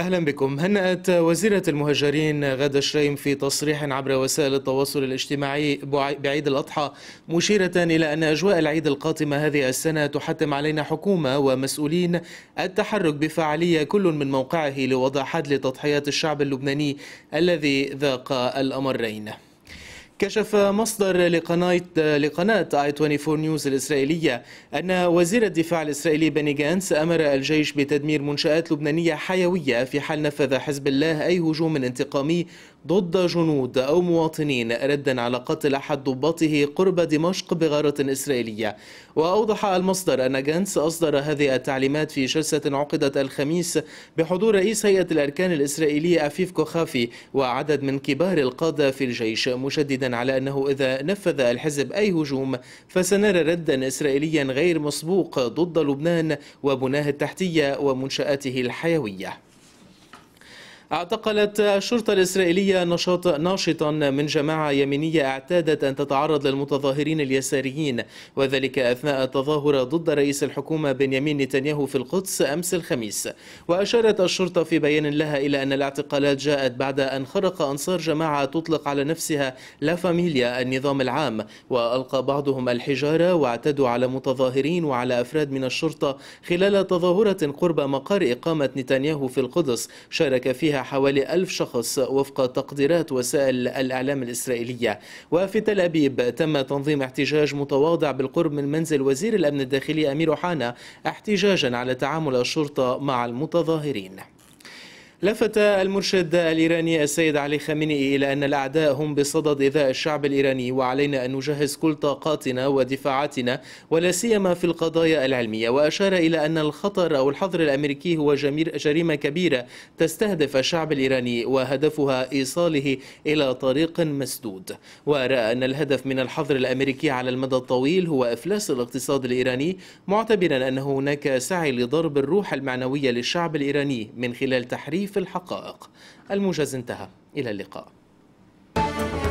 أهلا بكم هنأت وزيرة المهاجرين غادة شريم في تصريح عبر وسائل التواصل الاجتماعي بعيد الأضحى مشيرة إلى أن أجواء العيد القاتمة هذه السنة تحتم علينا حكومة ومسؤولين التحرك بفعالية كل من موقعه لوضع حد لتضحيات الشعب اللبناني الذي ذاق الأمرين كشف مصدر لقناة لقناة اي 24 نيوز الإسرائيلية أن وزير الدفاع الإسرائيلي بني جانس أمر الجيش بتدمير منشآت لبنانية حيوية في حال نفذ حزب الله أي هجوم انتقامي ضد جنود أو مواطنين ردا على قتل أحد ضباطه قرب دمشق بغارة إسرائيلية وأوضح المصدر أن جانس أصدر هذه التعليمات في جلسة عقدت الخميس بحضور رئيس هيئة الأركان الإسرائيلية أفيف كوخافي وعدد من كبار القادة في الجيش مشددا على أنه إذا نفذ الحزب أي هجوم فسنرى ردا إسرائيليا غير مسبوق ضد لبنان وبناه التحتية ومنشآته الحيوية اعتقلت الشرطة الإسرائيلية نشاط ناشطا من جماعة يمينية اعتادت أن تتعرض للمتظاهرين اليساريين وذلك أثناء تظاهرة ضد رئيس الحكومة بنيامين نتنياهو في القدس أمس الخميس وأشارت الشرطة في بيان لها إلى أن الاعتقالات جاءت بعد أن خرق أنصار جماعة تطلق على نفسها لا فاميليا النظام العام وألقى بعضهم الحجارة واعتدوا على متظاهرين وعلى أفراد من الشرطة خلال تظاهرة قرب مقر إقامة نتنياهو في القدس شارك فيها حوالي ألف شخص وفق تقديرات وسائل الإعلام الإسرائيلية وفي تل أبيب تم تنظيم احتجاج متواضع بالقرب من منزل وزير الأمن الداخلي أمير حانا احتجاجا على تعامل الشرطة مع المتظاهرين لفت المرشد الإيراني السيد علي خامنئي إلى أن الأعداء هم بصدد إيذاء الشعب الإيراني وعلينا أن نجهز كل طاقاتنا ودفاعاتنا ولا سيما في القضايا العلمية وأشار إلى أن الخطر أو الحظر الأمريكي هو جريمة كبيرة تستهدف الشعب الإيراني وهدفها إيصاله إلى طريق مسدود ورأى أن الهدف من الحظر الأمريكي على المدى الطويل هو إفلاس الاقتصاد الإيراني معتبرا أن هناك سعي لضرب الروح المعنوية للشعب الإيراني من خلال تحريف في الحقائق الموجز انتهى إلى اللقاء